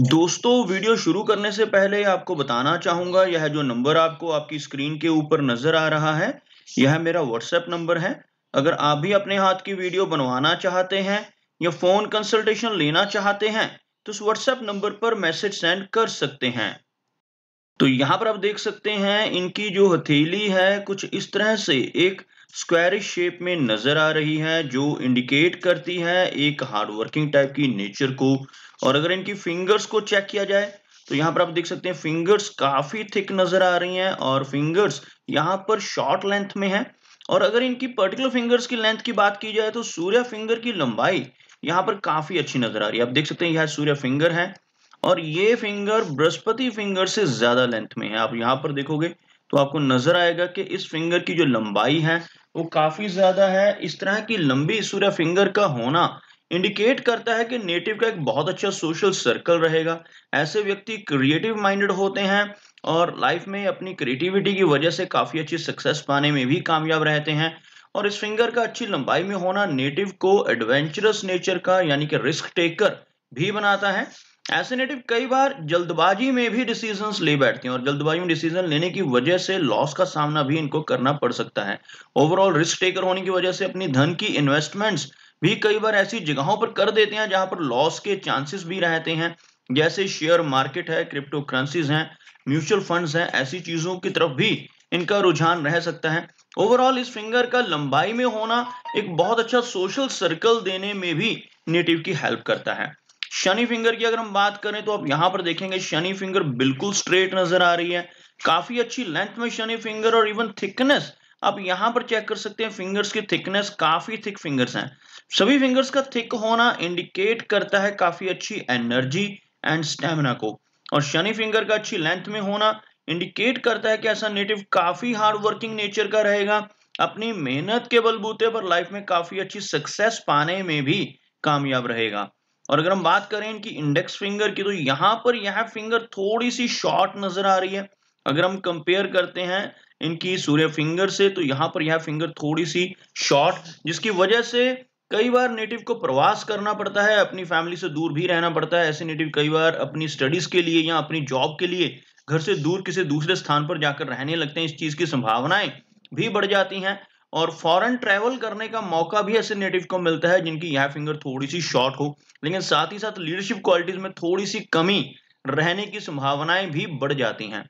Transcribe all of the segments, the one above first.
दोस्तों वीडियो शुरू करने से पहले आपको बताना चाहूंगा यह जो नंबर आपको आपकी स्क्रीन के ऊपर नजर आ रहा है यह मेरा व्हाट्सएप नंबर है अगर आप भी अपने हाथ की वीडियो बनवाना चाहते हैं या फोन कंसल्टेशन लेना चाहते हैं तो उस व्हाट्सएप नंबर पर मैसेज सेंड कर सकते हैं तो यहां पर आप देख सकते हैं इनकी जो हथेली है कुछ इस तरह से एक स्क्वायरिश शेप में नजर आ रही है जो इंडिकेट करती है एक हार्डवर्किंग टाइप की नेचर को और अगर इनकी फिंगर्स को चेक किया जाए तो यहाँ पर आप देख सकते हैं फिंगर्स काफी थिक नजर आ रही हैं और फिंगर्स यहाँ पर शॉर्ट लेंथ में है और अगर इनकी पर्टिकुलर फिंगर्स की लेंथ की बात की जाए तो सूर्य फिंगर की लंबाई यहाँ पर काफी अच्छी नजर आ रही है आप देख सकते हैं यह सूर्य फिंगर है और ये फिंगर बृहस्पति फिंगर से ज्यादा लेंथ में है आप यहाँ पर देखोगे तो आपको नजर आएगा कि इस फिंगर की जो लंबाई है वो काफी ज्यादा है इस तरह की लंबी सूर्य फिंगर का होना इंडिकेट करता है कि नेटिव का एक बहुत अच्छा सोशल सर्कल रहेगा ऐसे व्यक्ति क्रिएटिव माइंडेड होते हैं और लाइफ में अपनी क्रिएटिविटी की वजह से काफी अच्छी सक्सेस पाने में भी कामयाब रहते हैं और इस फिंगर का अच्छी लंबाई में होना नेटिव को एडवेंचरस नेचर का यानी कि रिस्क टेकर भी बनाता है ऐसे नेटिव कई बार जल्दबाजी में भी डिसीजंस ले बैठते हैं और जल्दबाजी में डिसीजन लेने की वजह से लॉस का सामना भी इनको करना पड़ सकता है ओवरऑल रिस्क टेकर होने की वजह से अपनी धन की इन्वेस्टमेंट्स भी कई बार ऐसी जगहों पर कर देते हैं जहां पर लॉस के चांसेस भी रहते हैं जैसे शेयर मार्केट है क्रिप्टो करेंसीज है म्यूचुअल फंड हैं ऐसी चीजों की तरफ भी इनका रुझान रह सकता है ओवरऑल इस फिंगर का लंबाई में होना एक बहुत अच्छा सोशल सर्कल देने में भी नेटिव की हेल्प करता है शनि फिंगर की अगर हम बात करें तो आप यहां पर देखेंगे शनि फिंगर बिल्कुल स्ट्रेट नजर आ रही है काफी अच्छी लेंथ में शनि फिंगर और इवन थिकनेस आप यहां पर चेक कर सकते हैं फिंगर्स की थिकनेस काफी थिक फिंगर्स हैं सभी फिंगर्स का थिक होना इंडिकेट करता है काफी अच्छी एनर्जी एंड स्टेमिना को और शनि फिंगर का अच्छी लेंथ में होना इंडिकेट करता है कि ऐसा नेटिव काफी हार्ड वर्किंग नेचर का रहेगा अपनी मेहनत के बलबूते पर लाइफ में काफी अच्छी सक्सेस पाने में भी कामयाब रहेगा और अगर हम बात करें इनकी इंडेक्स फिंगर की तो यहाँ पर यह फिंगर थोड़ी सी शॉर्ट नजर आ रही है अगर हम कंपेयर करते हैं इनकी सूर्य फिंगर से तो यहाँ पर यह फिंगर थोड़ी सी शॉर्ट जिसकी वजह से कई बार नेटिव को प्रवास करना पड़ता है अपनी फैमिली से दूर भी रहना पड़ता है ऐसे नेटिव कई बार अपनी स्टडीज के लिए या अपनी जॉब के लिए घर से दूर किसी दूसरे स्थान पर जाकर रहने लगते हैं इस चीज की संभावनाएं भी बढ़ जाती हैं और फॉरेन ट्रैवल करने का मौका भी ऐसे नेटिव को मिलता है जिनकी यह फिंगर थोड़ी सी शॉर्ट हो लेकिन साथ ही साथ लीडरशिप क्वालिटीज में थोड़ी सी कमी रहने की संभावनाएं भी बढ़ जाती हैं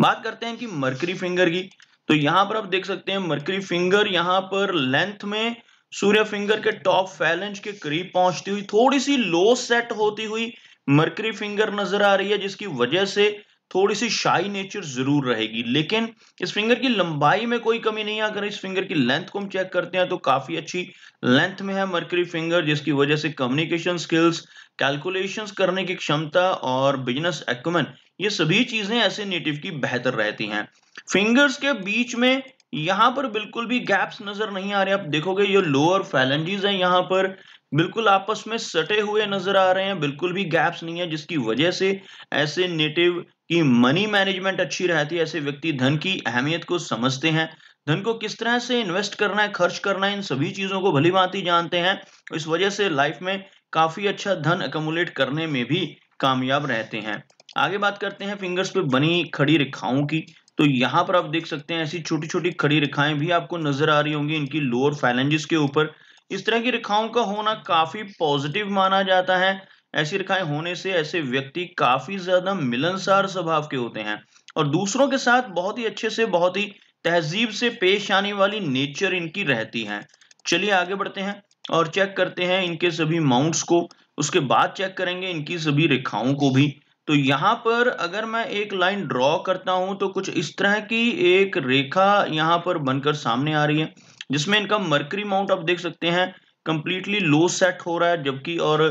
बात करते हैं कि मर्करी फिंगर की तो यहां पर आप देख सकते हैं मर्करी फिंगर यहां पर लेंथ में सूर्य फिंगर के टॉप फैलेंज के करीब पहुंचती हुई थोड़ी सी लो सेट होती हुई मर्करी फिंगर नजर आ रही है जिसकी वजह से थोड़ी सी शाई नेचर जरूर रहेगी लेकिन इस फिंगर की लंबाई में कोई कमी नहीं है अगर इस फिंगर की लेंथ को हम चेक करते हैं तो काफी अच्छी लेंथ में है मर्करी फिंगर जिसकी वजह से कम्युनिकेशन स्किल्स कैलकुलेशंस करने की क्षमता और बिजनेस एक्मन ये सभी चीजें ऐसे नेटिव की बेहतर रहती हैं फिंगर्स के बीच में यहाँ पर बिल्कुल भी गैप्स नजर नहीं आ रहे आप देखोगे ये लोअर फैलेंजीज हैं यहाँ पर बिल्कुल आपस में सटे हुए नजर आ रहे हैं बिल्कुल भी गैप्स नहीं है जिसकी वजह से ऐसे नेटिव कि मनी मैनेजमेंट अच्छी रहती है ऐसे व्यक्ति धन की अहमियत को समझते हैं धन को किस तरह से इन्वेस्ट करना है खर्च करना है इन सभी चीजों को भली भांति जानते हैं तो इस वजह से लाइफ में काफी अच्छा धन अकोमोलेट करने में भी कामयाब रहते हैं आगे बात करते हैं फिंगर्स पे बनी खड़ी रेखाओं की तो यहाँ पर आप देख सकते हैं ऐसी छोटी छोटी खड़ी रेखाएं भी आपको नजर आ रही होंगी इनकी लोअर फैलेंजेस के ऊपर इस तरह की रेखाओं का होना काफी पॉजिटिव माना जाता है ऐसी रेखाएं होने से ऐसे व्यक्ति काफी ज्यादा मिलनसार स्वभाव के होते हैं और दूसरों के साथ बहुत ही अच्छे से बहुत ही तहजीब से पेश आने वाली नेचर इनकी रहती है चलिए आगे बढ़ते हैं और चेक करते हैं इनके सभी माउंट्स को उसके बाद चेक करेंगे इनकी सभी रेखाओं को भी तो यहाँ पर अगर मैं एक लाइन ड्रॉ करता हूं तो कुछ इस तरह की एक रेखा यहाँ पर बनकर सामने आ रही है जिसमें इनका मर्करी माउंट आप देख सकते हैं कंप्लीटली लो सेट हो रहा है जबकि और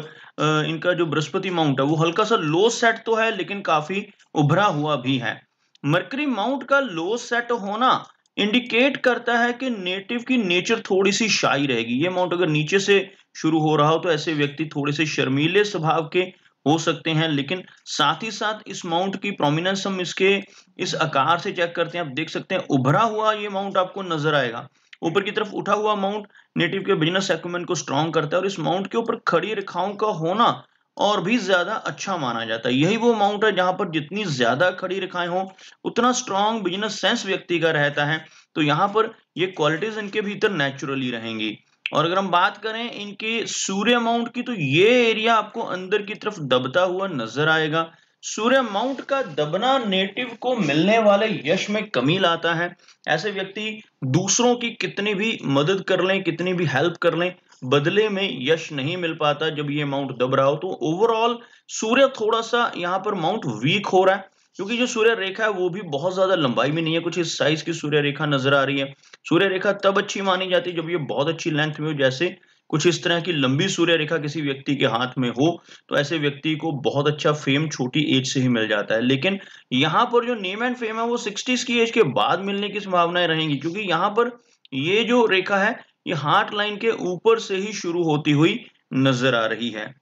इनका जो बृहस्पति माउंट है वो हल्का सा लो सेट तो है लेकिन काफी उभरा हुआ भी है मर्करी माउंट का लो सेट होना इंडिकेट करता है कि नेटिव की नेचर थोड़ी सी शाई रहेगी ये माउंट अगर नीचे से शुरू हो रहा हो तो ऐसे व्यक्ति थोड़े से शर्मीले स्वभाव के हो सकते हैं लेकिन साथ ही साथ इस माउंट की प्रोमिनेंस हम इसके इस आकार से चेक करते हैं आप देख सकते हैं उभरा हुआ ये माउंट आपको नजर आएगा ऊपर की तरफ उठा हुआ माउंट नेटिव के बिजनेस को स्ट्रॉन्ग करता है और इस माउंट के ऊपर खड़ी रेखाओं का होना और भी ज्यादा अच्छा माना जाता है यही वो माउंट है जहां पर जितनी ज्यादा खड़ी रेखाएं हो उतना स्ट्रांग बिजनेस सेंस व्यक्ति का रहता है तो यहाँ पर ये क्वालिटीज इनके भीतर नेचुरली रहेंगी और अगर हम बात करें इनके सूर्य माउंट की तो ये एरिया आपको अंदर की तरफ दबता हुआ नजर आएगा सूर्य माउंट का दबना नेटिव को मिलने वाले यश में कमी लाता है ऐसे व्यक्ति दूसरों की कितनी भी मदद कर लें कितनी भी हेल्प कर लें बदले में यश नहीं मिल पाता जब ये माउंट दब रहा हो तो ओवरऑल सूर्य थोड़ा सा यहाँ पर माउंट वीक हो रहा है क्योंकि जो सूर्य रेखा है वो भी बहुत ज्यादा लंबाई में नहीं है कुछ इस साइज की सूर्य रेखा नजर आ रही है सूर्य रेखा तब अच्छी मानी जाती है जब ये बहुत अच्छी लेंथ में हो जैसे कुछ इस तरह की लंबी सूर्य रेखा किसी व्यक्ति के हाथ में हो तो ऐसे व्यक्ति को बहुत अच्छा फेम छोटी एज से ही मिल जाता है लेकिन यहाँ पर जो नेम एंड फेम है वो सिक्सटीज की एज के बाद मिलने की संभावनाएं रहेंगी क्योंकि यहाँ पर ये जो रेखा है ये हार्ट लाइन के ऊपर से ही शुरू होती हुई नजर आ रही है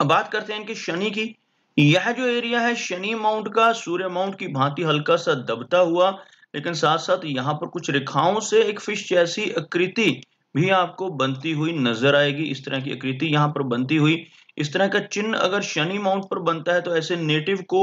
अब बात करते हैं इनके शनि की यह जो एरिया है शनि माउंट का सूर्य माउंट की भांति हल्का सा दबता हुआ लेकिन साथ साथ यहाँ पर कुछ रेखाओं से एक फिश जैसी आकृति भी आपको बनती हुई नजर आएगी इस तरह की आकृति यहाँ पर बनती हुई इस तरह का चिन्ह अगर शनि माउंट पर बनता है तो ऐसे नेटिव को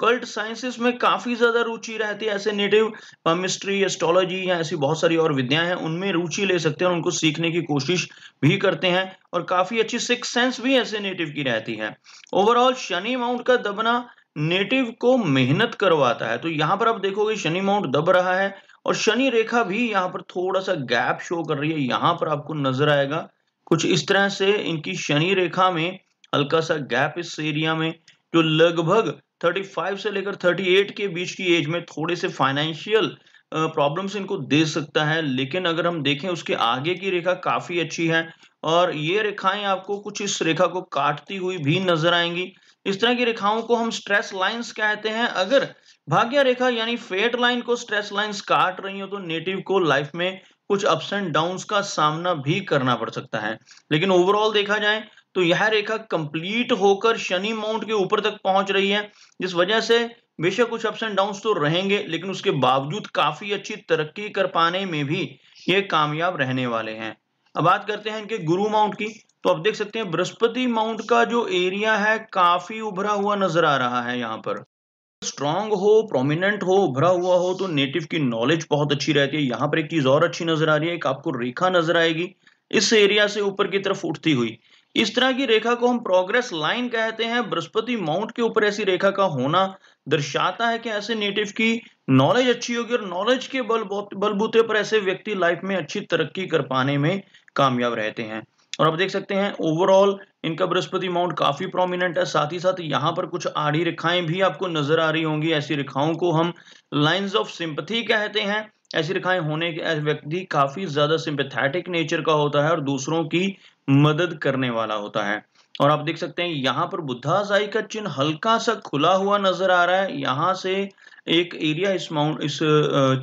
कल्ट साइंसेस में काफी ज्यादा रुचि रहती है ऐसे नेटिव केमिस्ट्री एस्ट्रोलॉजी या ऐसी बहुत सारी और विद्याएं हैं उनमें रुचि ले सकते हैं उनको सीखने की कोशिश भी करते हैं और काफी अच्छी सिक्स सेंस भी ऐसे नेटिव की रहती है ओवरऑल शनि माउंट का दबना नेटिव को मेहनत करवाता है तो यहां पर आप देखोगे शनि माउंट दब रहा है और शनि रेखा भी यहाँ पर थोड़ा सा गैप शो कर रही है यहाँ पर आपको नजर आएगा कुछ इस तरह से इनकी शनि रेखा में हल्का सा गैप इस एरिया में जो लगभग 35 से लेकर 38 के बीच की एज में थोड़े से फाइनेंशियल प्रॉब्लम्स इनको दे सकता है लेकिन अगर हम देखें उसके आगे की रेखा काफी अच्छी है और ये रेखाएं आपको कुछ इस रेखा को काटती हुई भी नजर आएंगी इस तरह की रेखाओं को हम स्ट्रेस लाइंस कहते हैं अगर भाग्य रेखा यानी फेट लाइन को स्ट्रेस लाइंस काट रही हो तो नेटिव को लाइफ में कुछ अप्स एंड डाउन्स का सामना भी करना पड़ सकता है लेकिन ओवरऑल देखा जाए तो यह रेखा कंप्लीट होकर शनि माउंट के ऊपर तक पहुंच रही है जिस वजह से बेशक कुछ अप्स एंड डाउन्स तो रहेंगे लेकिन उसके बावजूद काफी अच्छी तरक्की कर पाने में भी ये कामयाब रहने वाले हैं अब बात करते हैं इनके गुरु माउंट की तो आप देख सकते हैं बृहस्पति माउंट का जो एरिया है काफी उभरा हुआ नजर आ रहा है यहाँ पर स्ट्रांग हो प्रोमिनेंट हो उभरा हुआ हो तो नेटिव की नॉलेज बहुत अच्छी रहती है यहाँ पर एक चीज और अच्छी नजर आ रही है एक आपको रेखा नजर आएगी इस एरिया से ऊपर की तरफ उठती हुई इस तरह की रेखा को हम प्रोग्रेस लाइन कहते हैं बृहस्पति माउंट के ऊपर ऐसी रेखा का होना दर्शाता है कि ऐसे नेटिव की नॉलेज अच्छी होगी और नॉलेज के बल बलबूते पर ऐसे व्यक्ति लाइफ में अच्छी तरक्की कर पाने में कामयाब रहते हैं और आप देख सकते हैं ओवरऑल इनका बृहस्पति माउंट काफी प्रोमिनेंट है साथ ही साथ यहाँ पर कुछ आड़ी रेखाएं भी आपको नजर आ रही होंगी ऐसी रेखाओं को हम लाइंस ऑफ सिंपथी कहते हैं ऐसी रेखाएं होने के व्यक्ति काफी ज्यादा सिंपथेटिक नेचर का होता है और दूसरों की मदद करने वाला होता है और आप देख सकते हैं यहाँ पर साई का चिन्ह हल्का सा खुला हुआ नजर आ रहा है यहाँ से एक एरिया इस माउंट इस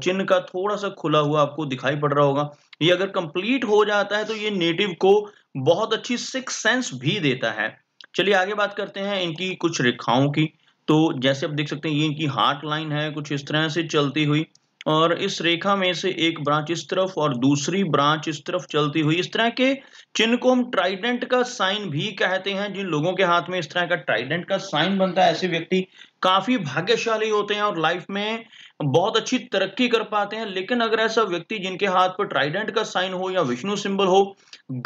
चिन्ह का थोड़ा सा खुला हुआ आपको दिखाई पड़ रहा होगा ये अगर कंप्लीट हो जाता है तो ये नेटिव को बहुत अच्छी सिक्स सेंस भी देता है चलिए आगे बात करते हैं इनकी कुछ रेखाओं की तो जैसे आप देख सकते हैं ये इनकी हार्ट लाइन है कुछ इस तरह से चलती हुई और इस रेखा में से एक ब्रांच इस तरफ और दूसरी ब्रांच इस तरफ चलती हुई इस तरह के चिन्ह को हम ट्राइडेंट का साइन भी कहते हैं जिन लोगों के हाथ में इस तरह का ट्राइडेंट का साइन बनता है ऐसे व्यक्ति काफी भाग्यशाली होते हैं और लाइफ में बहुत अच्छी तरक्की कर पाते हैं लेकिन अगर ऐसा व्यक्ति जिनके हाथ पर ट्राइडेंट का साइन हो या विष्णु सिंबल हो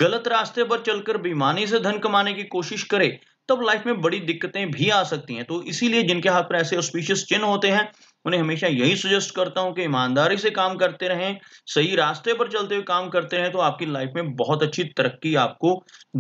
गलत रास्ते पर चलकर बेमानी से धन कमाने की कोशिश करे तब लाइफ में बड़ी दिक्कतें भी आ सकती हैं तो इसीलिए जिनके हाथ पर ऐसे ऑस्पिशियस चिन्ह होते हैं उन्हें हमेशा यही सजेस्ट करता हूं कि ईमानदारी से काम करते रहें सही रास्ते पर चलते हुए काम करते रहें तो आपकी लाइफ में बहुत अच्छी तरक्की आपको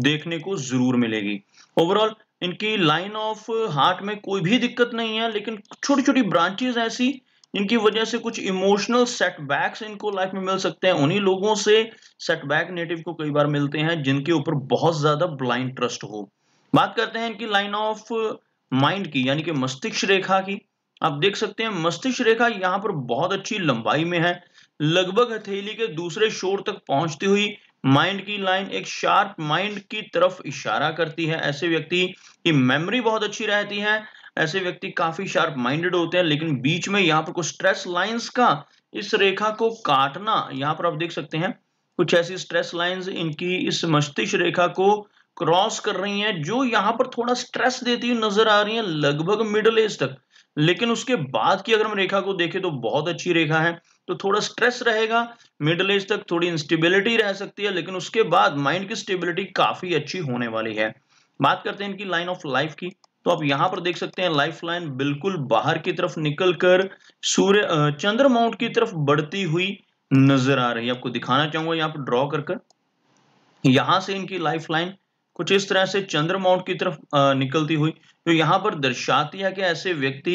देखने को ज़रूर मिलेगी ओवरऑल इनकी लाइन ऑफ हार्ट में कोई भी दिक्कत नहीं है लेकिन छोटी छोटी ब्रांचेज ऐसी इनकी वजह से कुछ इमोशनल सेटबैक्स इनको लाइफ में मिल सकते हैं उन्हीं लोगों से सेटबैक नेटिव को कई बार मिलते हैं जिनके ऊपर बहुत ज्यादा ब्लाइंड ट्रस्ट हो बात करते हैं इनकी लाइन ऑफ माइंड की यानी कि मस्तिष्क रेखा की आप देख सकते हैं मस्तिष्क रेखा यहाँ पर बहुत अच्छी लंबाई में है लगभग हथेली के दूसरे शोर तक पहुंचती हुई माइंड की लाइन एक शार्प माइंड की तरफ इशारा करती है ऐसे व्यक्ति की मेमोरी बहुत अच्छी रहती है ऐसे व्यक्ति काफी शार्प माइंडेड होते हैं लेकिन बीच में यहाँ पर कुछ स्ट्रेस लाइंस का इस रेखा को काटना यहाँ पर आप देख सकते हैं कुछ ऐसी स्ट्रेस लाइंस इनकी इस मस्तिष्क रेखा को क्रॉस कर रही हैं जो यहाँ पर थोड़ा स्ट्रेस देती हुई नजर आ रही है लगभग मिडल एज तक लेकिन उसके बाद की अगर हम रेखा को देखें तो बहुत अच्छी रेखा है तो थोड़ा स्ट्रेस रहेगा मिडिल एज तक थोड़ी इंस्टेबिलिटी रह सकती है लेकिन उसके बाद माइंड की स्टेबिलिटी काफी अच्छी होने वाली है बात करते हैं इनकी लाइन ऑफ लाइफ की तो आप यहां पर देख सकते हैं लाइफ लाइन बिल्कुल बाहर की तरफ निकल कर सूर्य चंद्रमाउंट की तरफ बढ़ती हुई नजर आ रही है आपको दिखाना चाहूंगा यहाँ पर ड्रॉ कर कर यहां से इनकी लाइफ लाइन कुछ इस तरह से चंद्रमाउंट की तरफ निकलती हुई जो तो यहाँ पर दर्शाती है कि ऐसे व्यक्ति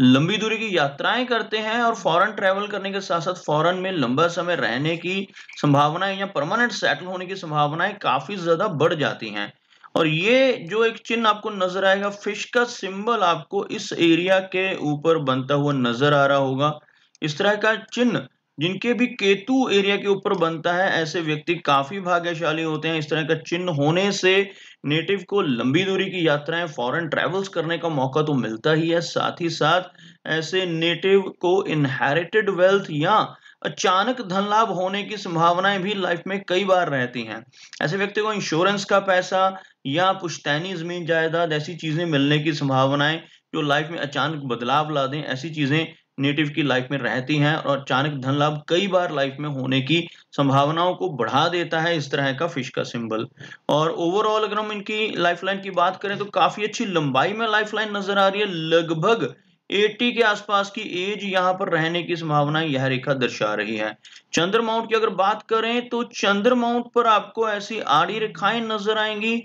लंबी दूरी की यात्राएं करते हैं और फॉरेन ट्रेवल करने के साथ साथ फॉरेन में लंबा समय रहने की संभावनाएं या परमानेंट सेटल होने की संभावनाएं काफी ज्यादा बढ़ जाती हैं और ये जो एक चिन्ह आपको नजर आएगा फिश का सिंबल आपको इस एरिया के ऊपर बनता हुआ नजर आ रहा होगा इस तरह का चिन्ह जिनके भी केतु एरिया के ऊपर बनता है ऐसे व्यक्ति काफी भाग्यशाली होते हैं इस तरह का चिन्ह होने से नेटिव को लंबी दूरी की यात्राएं फॉरेन ट्रेवल्स करने का मौका तो मिलता ही है साथ ही साथ ऐसे नेटिव को इनहेरिटेड वेल्थ या अचानक धन लाभ होने की संभावनाएं भी लाइफ में कई बार रहती हैं ऐसे व्यक्ति को इंश्योरेंस का पैसा या पुश्तैनी जमीन जायदाद ऐसी चीजें मिलने की संभावनाएं जो लाइफ में अचानक बदलाव ला दें ऐसी चीजें नेटिव की लाइफ में रहती हैं और अचानक धन लाभ कई बार लाइफ में होने की संभावनाओं को बढ़ा देता है इस तरह का फिश का सिंबल और ओवरऑल अगर हम इनकी लाइफलाइन की बात करें तो काफी अच्छी लंबाई में लाइफलाइन नजर आ रही है लगभग 80 के आसपास की एज यहाँ पर रहने की संभावना यह रेखा दर्शा रही है चंद्र माउंट की अगर बात करें तो चंद्र माउंट पर आपको ऐसी आड़ी रेखाएं नजर आएंगी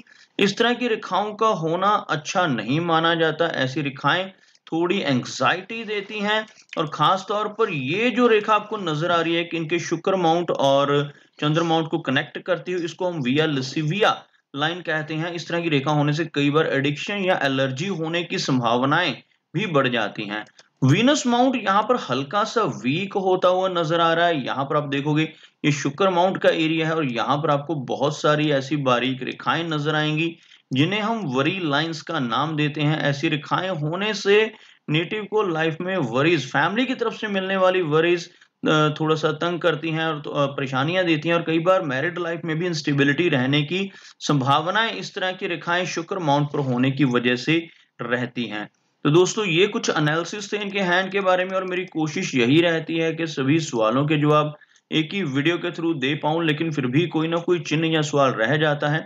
इस तरह की रेखाओं का होना अच्छा नहीं माना जाता ऐसी रेखाएं थोड़ी एंग्जाइटी देती हैं और ख़ास तौर पर ये जो रेखा आपको नज़र आ रही है कि इनके शुक्र माउंट और चंद्र माउंट को कनेक्ट करती हुई इसको हम विया लसिविया लाइन कहते हैं इस तरह की रेखा होने से कई बार एडिक्शन या एलर्जी होने की संभावनाएं भी बढ़ जाती हैं वीनस माउंट यहाँ पर हल्का सा वीक होता हुआ नजर आ रहा है यहाँ पर आप देखोगे ये शुक्र माउंट का एरिया है और यहाँ पर आपको बहुत सारी ऐसी बारीक रेखाएं नजर आएंगी जिन्हें हम वरी लाइंस का नाम देते हैं ऐसी रेखाएं होने से नेटिव को लाइफ में वरीज फैमिली की तरफ से मिलने वाली वरीज थोड़ा सा तंग करती हैं और तो, परेशानियां देती हैं और कई बार मैरिड लाइफ में भी इंस्टेबिलिटी रहने की संभावनाएं इस तरह की रेखाएं शुक्र माउंट पर होने की वजह से रहती हैं तो दोस्तों ये कुछ एनालिसिस थे इनके हैंड के बारे में और मेरी कोशिश यही रहती है कि सभी सवालों के जवाब एक ही वीडियो के थ्रू दे पाऊं लेकिन फिर भी कोई ना कोई चिन्ह या सवाल रह जाता है